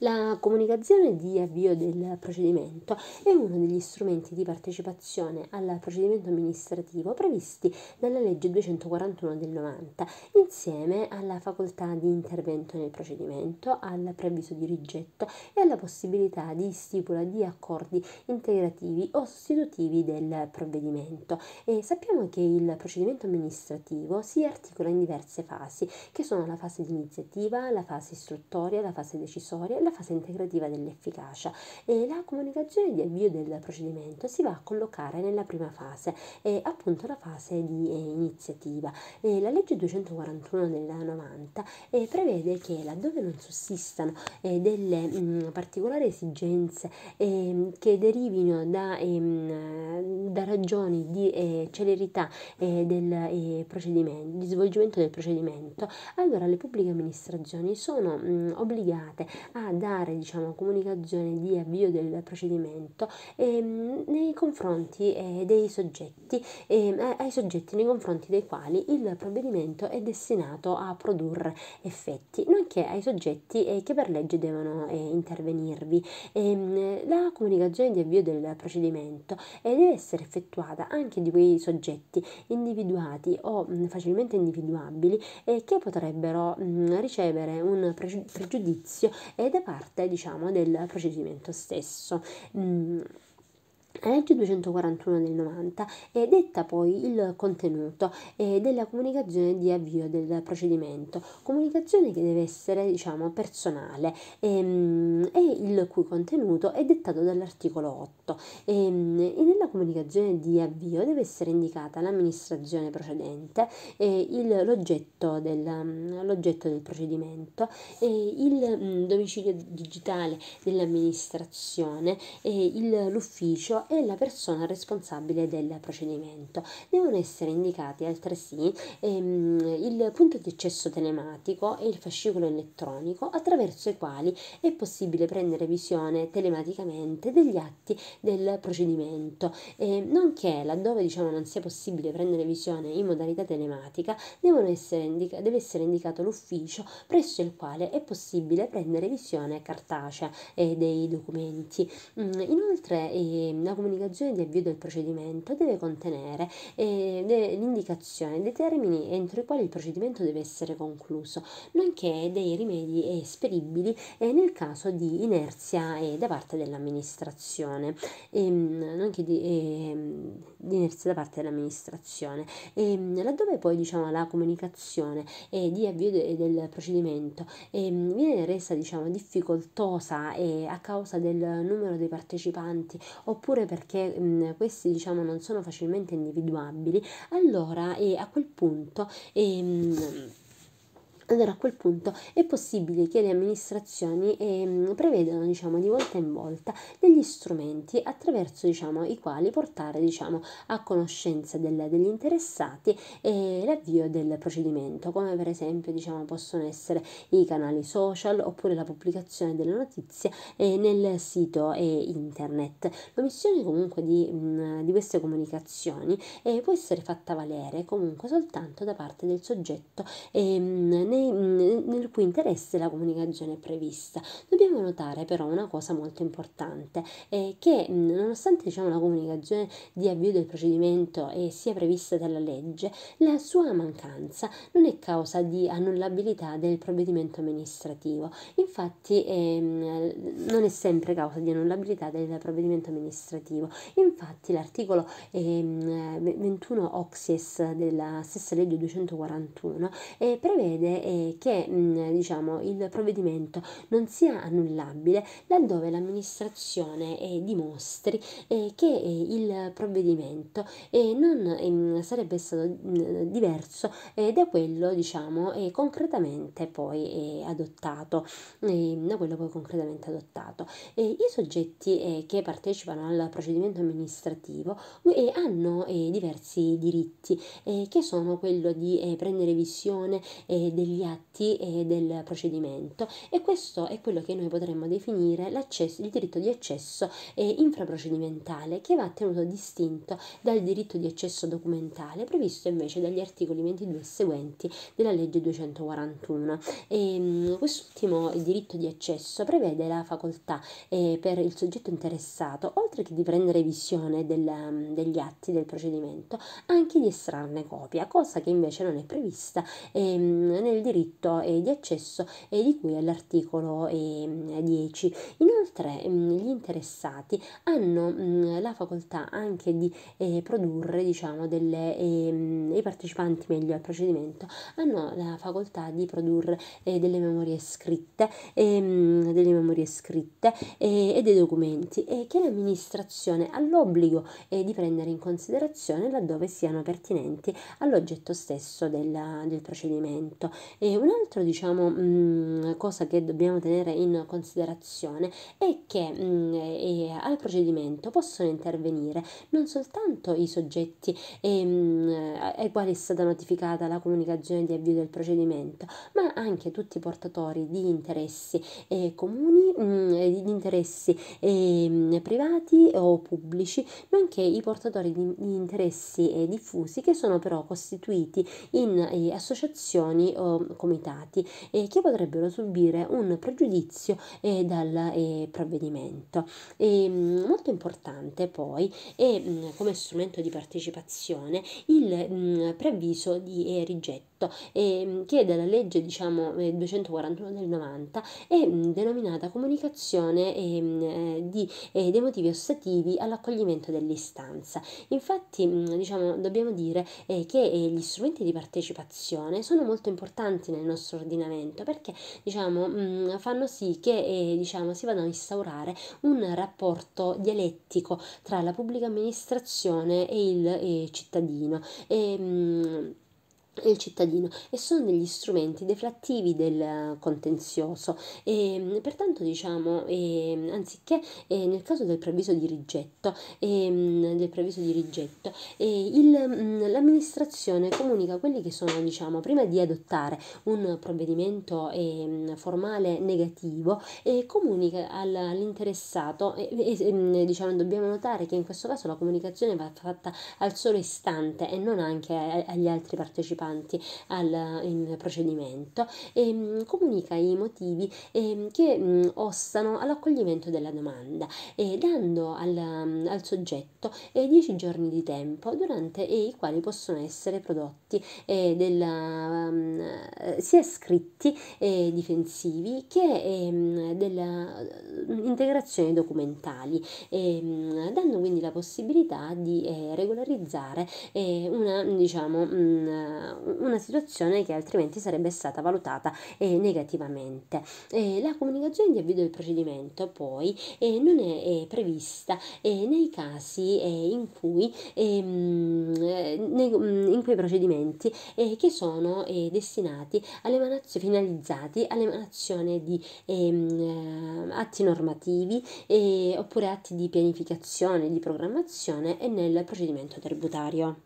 La comunicazione di avvio del procedimento è uno degli strumenti di partecipazione al procedimento amministrativo previsti dalla legge 241 del 90, insieme alla facoltà di intervento nel procedimento, al preavviso di rigetto e alla possibilità di stipula di accordi integrativi o sostitutivi del provvedimento. E sappiamo che il procedimento amministrativo si articola in diverse fasi, che sono la fase di iniziativa, la fase istruttoria, la fase decisoria nella fase integrativa dell'efficacia e la comunicazione di avvio del procedimento si va a collocare nella prima fase, eh, appunto la fase di eh, iniziativa. Eh, la legge 241 del 90 eh, prevede che laddove non sussistano eh, delle mh, mm, particolari esigenze ehm, che derivino da, mh, ehm, da ragioni di celerità del procedimento, di svolgimento del procedimento, allora le pubbliche amministrazioni sono mh, mm, obbligate a dare diciamo, comunicazione di avvio del procedimento ehm, nei confronti eh, dei soggetti, ehm, ai soggetti nei confronti dei quali il provvedimento è destinato a produrre effetti, nonché ai soggetti eh, che per legge devono eh, intervenirvi. Ehm, la comunicazione di avvio del procedimento eh, deve essere effettuata anche di quei soggetti individuati o mh, mm, facilmente individuabili eh, che potrebbero mh, mm, ricevere un pregiudizio pregiudizio eh, da parte, diciamo, del procedimento stesso. Mm, la legge 241 del 90 è detta poi il contenuto eh, della comunicazione di avvio del procedimento, comunicazione che deve essere diciamo personale ehm, e il cui contenuto è dettato dall'articolo 8 ehm, e nella comunicazione di avvio deve essere indicata l'amministrazione procedente, eh, il, l'oggetto, del, l'oggetto, del, procedimento, eh, il mh, mm, domicilio digitale dell'amministrazione, eh, il, l'ufficio e della persona responsabile del procedimento. Devono essere indicati altresì ehm, il punto di accesso telematico e il fascicolo elettronico attraverso i quali è possibile prendere visione telematicamente degli atti del procedimento, eh, nonché laddove diciamo non sia possibile prendere visione in modalità telematica, essere indica- deve essere indicato l'ufficio presso il quale è possibile prendere visione cartacea eh, dei documenti. Mm, inoltre eh, comunicazione di avvio del procedimento deve contenere eh, l'indicazione dei termini entro i quali il procedimento deve essere concluso, nonché dei rimedi esperibili eh, nel caso di inerzia eh, da parte dell'amministrazione, ehm, nonché di, ehm, di, inerzia da parte dell'amministrazione. Ehm, laddove poi diciamo, la comunicazione eh, di avvio de- del procedimento ehm, viene resa diciamo, difficoltosa eh, a causa del numero dei partecipanti oppure perché mh, questi diciamo non sono facilmente individuabili, allora e a quel punto... Eh, allora a quel punto è possibile che le amministrazioni eh, prevedano diciamo, di volta in volta degli strumenti attraverso diciamo, i quali portare diciamo, a conoscenza del, degli interessati eh, l'avvio del procedimento, come per esempio diciamo, possono essere i canali social oppure la pubblicazione delle notizie eh, nel sito eh, internet. L'omissione comunque di, mh, mm, di queste comunicazioni eh, può essere fatta valere comunque soltanto da parte del soggetto. Eh, nei, nel cui interesse la comunicazione è prevista. Dobbiamo notare però una cosa molto importante, eh, che mm, nonostante diciamo, la comunicazione di avvio del procedimento sia prevista dalla legge, la sua mancanza non è causa di annullabilità del provvedimento amministrativo. Infatti ehm, non è sempre causa di annullabilità del provvedimento amministrativo. Infatti l'articolo ehm, 21 Oxies della stessa legge 241 eh, prevede eh, che mh, mm, diciamo, il provvedimento non sia annullabile laddove l'amministrazione eh, dimostri eh, che eh, il provvedimento eh, non mm, sarebbe stato mh, mm, diverso eh, da quello diciamo, concretamente poi adottato. da quello poi concretamente adottato. I soggetti che partecipano al procedimento amministrativo hanno diversi diritti che sono quello di prendere visione eh, degli degli atti e del procedimento e questo è quello che noi potremmo definire il diritto di accesso eh, infraprocedimentale che va tenuto distinto dal diritto di accesso documentale previsto invece dagli articoli 22 e seguenti della legge 241. E, ehm, quest'ultimo diritto di accesso prevede la facoltà eh, per il soggetto interessato, oltre che di prendere visione del, degli atti del procedimento, anche di estrarne copia, cosa che invece non è prevista eh, nel diritto e di accesso e di cui è all'articolo 10. Ehm, Inoltre mm, gli interessati hanno mm, la facoltà anche di eh, produrre, diciamo, delle, ehm, i partecipanti meglio al procedimento hanno la facoltà di produrre eh, delle memorie scritte, ehm, delle memorie scritte eh, e dei documenti che l'amministrazione ha l'obbligo di prendere in considerazione laddove siano pertinenti all'oggetto stesso della, del procedimento. E un'altra diciamo, mm, cosa che dobbiamo tenere in considerazione è che mh, mm, e, al procedimento possono intervenire non soltanto i soggetti e, ehm, mh, ai quali è stata notificata la comunicazione di avvio del procedimento, ma anche tutti i portatori di interessi eh, comuni, mh, mm, di interessi eh, privati o pubblici, nonché i portatori di, di interessi eh, diffusi che sono però costituiti in eh, associazioni o comitati eh, che potrebbero subire un pregiudizio eh, dal eh, provvedimento. E, mm, molto importante poi è mm, come strumento di partecipazione il mh, mm, preavviso di eh, rigetto eh, che dalla legge diciamo, 241 eh, del 90 è denominata comunicazione eh, di, eh, dei motivi ostativi all'accoglimento dell'istanza. Infatti diciamo, dobbiamo dire eh, che gli strumenti di partecipazione sono molto importanti importanti nel nostro ordinamento perché diciamo, mm, fanno sì che eh, diciamo, si vada a instaurare un rapporto dialettico tra la pubblica amministrazione e il eh, cittadino. E, mh, mm, il cittadino e sono degli strumenti deflattivi del eh, contenzioso e ehm, pertanto diciamo eh, anziché eh, nel caso del preavviso di rigetto, eh, del preavviso di rigetto eh, il, mm, l'amministrazione comunica quelli che sono diciamo prima di adottare un provvedimento ehm, formale negativo comunica all'interessato e, ehm, diciamo dobbiamo notare che in questo caso la comunicazione va fatta al solo istante e non anche agli altri partecipanti partecipanti al in procedimento e ehm, mh, comunica i motivi eh, che mh, ossano all'accoglimento della domanda, eh, dando al, al soggetto 10 eh, giorni di tempo durante i quali possono essere prodotti eh, eh, ehm, della, mh, sia scritti difensivi che dell'integrazione documentali, ehm, dando quindi la possibilità di regolarizzare una, diciamo, una situazione che altrimenti sarebbe stata valutata eh, negativamente. Eh, la comunicazione di avvio del procedimento poi eh, non è, è eh, prevista eh, nei casi eh, in cui ehm, nei, mm, in quei procedimenti che sono destinati all'emanazione finalizzati all'emanazione di ehm, atti normativi oppure atti di pianificazione, di programmazione e nel procedimento tributario.